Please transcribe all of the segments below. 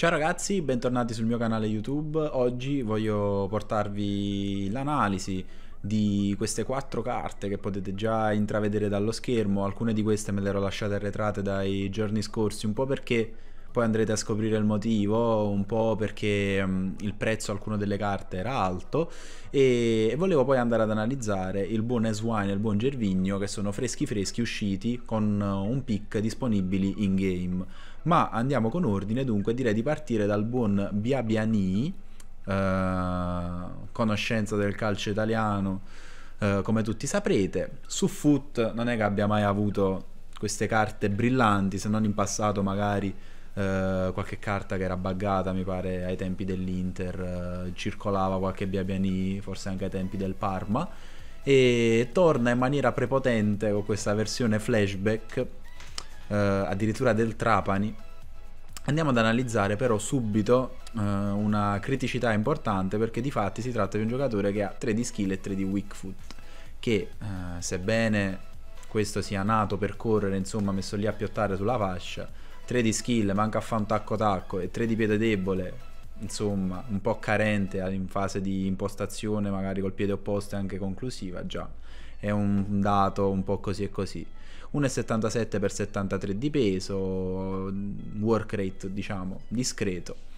Ciao ragazzi, bentornati sul mio canale YouTube. Oggi voglio portarvi l'analisi di queste quattro carte che potete già intravedere dallo schermo. Alcune di queste me le ero lasciate arretrate dai giorni scorsi, un po' perché poi andrete a scoprire il motivo, un po' perché um, il prezzo alcune delle carte era alto e, e volevo poi andare ad analizzare il buon S-Wine e il buon Gervigno che sono freschi freschi usciti con uh, un pick disponibili in game. Ma andiamo con ordine, dunque direi di partire dal buon Biabiani, uh, conoscenza del calcio italiano uh, come tutti saprete. Su Foot non è che abbia mai avuto queste carte brillanti, se non in passato magari eh, qualche carta che era buggata, mi pare, ai tempi dell'Inter, eh, circolava qualche Biabiani, forse anche ai tempi del Parma, e torna in maniera prepotente con questa versione flashback, eh, addirittura del Trapani. Andiamo ad analizzare però subito eh, una criticità importante perché di fatti si tratta di un giocatore che ha 3 di skill e 3 di weak foot che eh, sebbene questo sia nato per correre, insomma, messo lì a piottare sulla fascia, 3 di skill, manca a fare un tacco tacco e 3 di piede debole, insomma, un po' carente in fase di impostazione, magari col piede opposto e anche conclusiva, già è un dato un po' così e così. 1,77x73 di peso, mm, work rate diciamo discreto.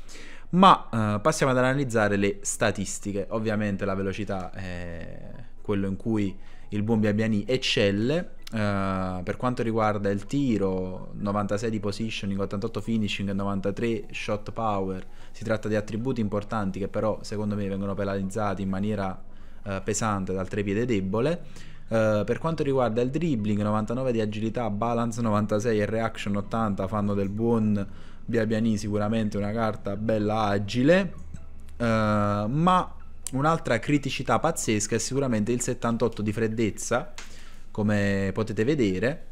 Ma eh, passiamo ad analizzare le statistiche. Ovviamente la velocità è quello in cui il buon Biabiani eccelle. Uh, per quanto riguarda il tiro, 96 di positioning, 88 finishing, 93 shot power, si tratta di attributi importanti che però secondo me vengono penalizzati in maniera uh, pesante dal trepiede debole. Uh, per quanto riguarda il dribbling, 99 di agilità, balance 96 e reaction 80 fanno del buon Biabiani sicuramente una carta bella agile, ma Un'altra criticità pazzesca è sicuramente il 78 di freddezza, come potete vedere.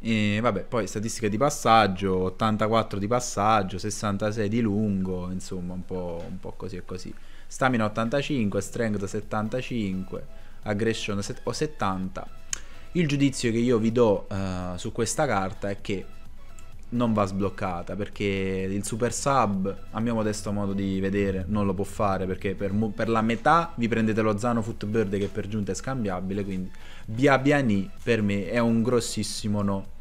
E vabbè, poi statistiche di passaggio, 84 di passaggio, 66 di lungo, insomma un po', un po così e così. Stamina 85, strength 75, aggression 70. Il giudizio che io vi do uh, su questa carta è che non va sbloccata perché il super sub, a mio modesto modo di vedere, non lo può fare perché per, per la metà vi prendete lo Zano Foot Verde che per giunta è scambiabile, quindi Bia Biabiani per me è un grossissimo no.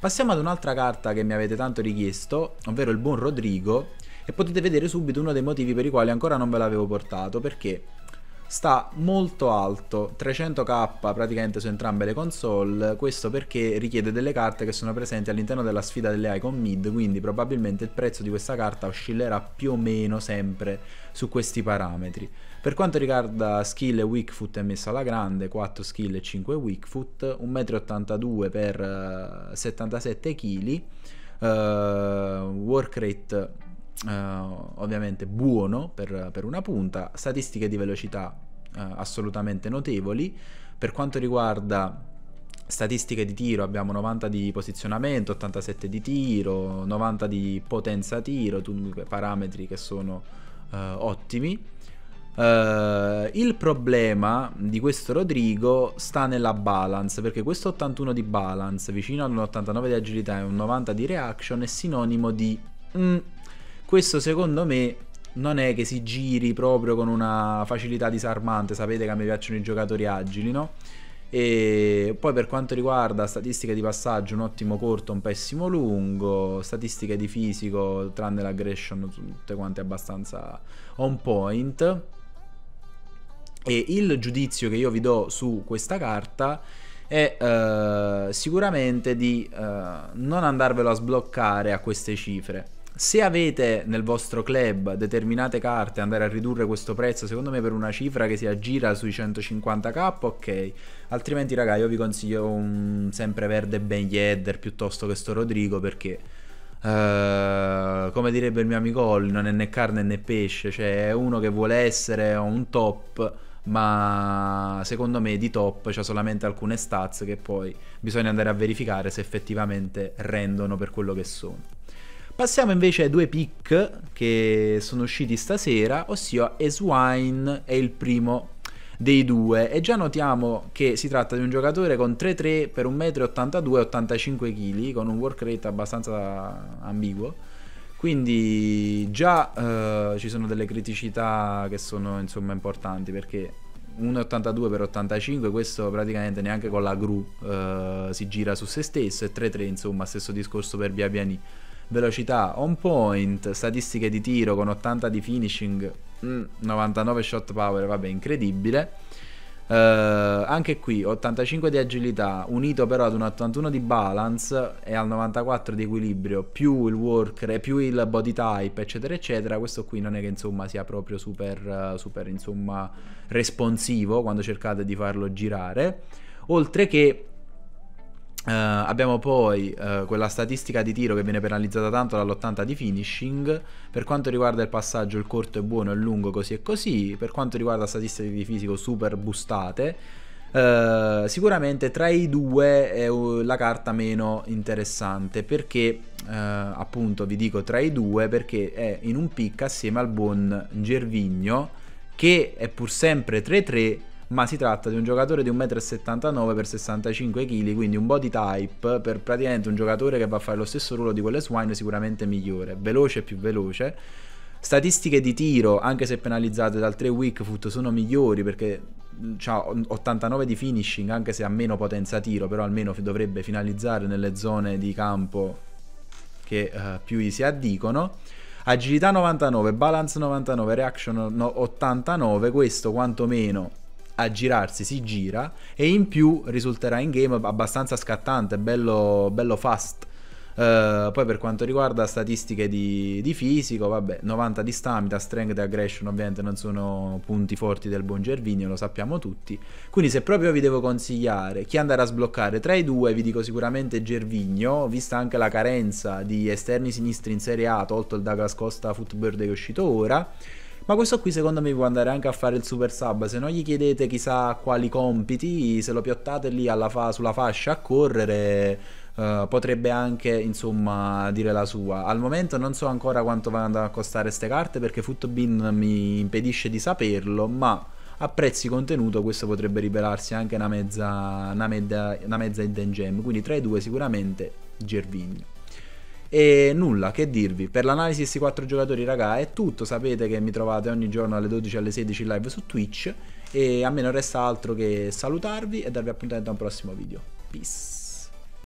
Passiamo ad un'altra carta che mi avete tanto richiesto, ovvero il buon Rodrigo, e potete vedere subito uno dei motivi per i quali ancora non ve l'avevo portato, perché sta molto alto, 300k praticamente su entrambe le console, questo perché richiede delle carte che sono presenti all'interno della sfida delle icon mid, quindi probabilmente il prezzo di questa carta oscillerà più o meno sempre su questi parametri. Per quanto riguarda skill e weak foot è messa alla grande, 4 skill e 5 weak foot, 1,82 m x 77 kg, uh, work rate eh, ovviamente buono per, per, una punta, statistiche di velocità eh, assolutamente notevoli. Per quanto riguarda statistiche di tiro abbiamo 90 di posizionamento, 87 di tiro, 90 di potenza tiro, dunque parametri che sono uh, ottimi. Uh, il problema di questo Rodrigo sta nella balance perché questo 81 di balance vicino ad un 89 di agilità e un 90 di reaction è sinonimo di mm, questo secondo me non è che si giri proprio con una facilità disarmante, sapete che a me piacciono i giocatori agili, no? E poi per quanto riguarda statistiche di passaggio, un ottimo corto, un pessimo lungo, statistiche di fisico, tranne l'aggression, tutte quante abbastanza on point. E il giudizio che io vi do su questa carta è eh, sicuramente di eh, non andarvelo a sbloccare a queste cifre se avete nel vostro club determinate carte, andare a ridurre questo prezzo, secondo me per una cifra che si aggira sui 150k, ok. Altrimenti, raga, io vi consiglio un sempreverde Ben Yedder piuttosto che sto Rodrigo perché Uh, come direbbe il mio amico Olli, non è né carne né pesce, cioè è uno che vuole essere un top, ma secondo me di top c'ha solamente alcune stats che poi bisogna andare a verificare se effettivamente rendono per quello che sono. Passiamo invece ai due pick che sono usciti stasera, ossia Eswine è il primo dei due e già notiamo che si tratta di un giocatore con 3-3 per 1,82 m e 85 kg con un work rate abbastanza ambiguo quindi già eh, ci sono delle criticità che sono insomma importanti perché 1,82 per 85 questo praticamente neanche con la gru eh, si gira su se stesso e 3-3 insomma stesso discorso per Biabiani velocità on point, statistiche di tiro con 80 di finishing, 99 mm, shot power, vabbè, incredibile. Eh, anche qui 85 di agilità, unito però ad un 81 di balance e al 94 di equilibrio, più il worker, e più il body type, eccetera, eccetera. Questo qui non è che insomma sia proprio super, super insomma, responsivo quando cercate di farlo girare oltre che Uh, abbiamo poi uh, quella statistica di tiro che viene penalizzata tanto dall'80 di finishing. Per quanto riguarda il passaggio, il corto è buono il lungo, così e così. Per quanto riguarda statistiche di fisico, super bustate. Uh, sicuramente tra i due è la carta meno interessante perché appunto vi dico tra i due perché è in un pick assieme al buon Gervigno che è pur sempre 3-3 ma si tratta di un giocatore di 1,79 m per 65 kg, quindi un body type per praticamente un giocatore che va a fare lo stesso ruolo di quelle Swine sicuramente migliore, veloce e più veloce. Statistiche di tiro, anche se penalizzate dal 3 weak foot, sono migliori perché mm, ha 89 di finishing, anche se ha meno potenza tiro, però almeno dovrebbe finalizzare nelle zone di campo che uh, più gli si addicono. Agilità 99, balance 99, reaction 89, questo quantomeno a girarsi si gira e in più risulterà in game abbastanza scattante, bello, bello fast. Uh, poi per quanto riguarda statistiche di, di, fisico, vabbè, 90 di stamina, strength e aggression ovviamente non sono punti forti del buon Gervinio, lo sappiamo tutti. Quindi se proprio vi devo consigliare chi andare a sbloccare tra i due, vi dico sicuramente Gervinio, vista anche la carenza di esterni sinistri in Serie A, tolto il Douglas Costa Footbird che è uscito ora ma questo qui secondo me può andare anche a fare il super sub, se non gli chiedete chissà quali compiti, se lo piottate lì fa sulla fascia a correre Uh, potrebbe anche insomma dire la sua al momento non so ancora quanto vanno a costare queste carte perché Footbin mi impedisce di saperlo ma a prezzi contenuto questo potrebbe rivelarsi anche una mezza, una mezza, una mezza hidden gem quindi tra i due sicuramente Gervigno e nulla, che dirvi, per l'analisi di questi 4 giocatori raga è tutto, sapete che mi trovate ogni giorno alle 12 alle 16 live su Twitch e a me non resta altro che salutarvi e darvi appuntamento a un prossimo video. Peace.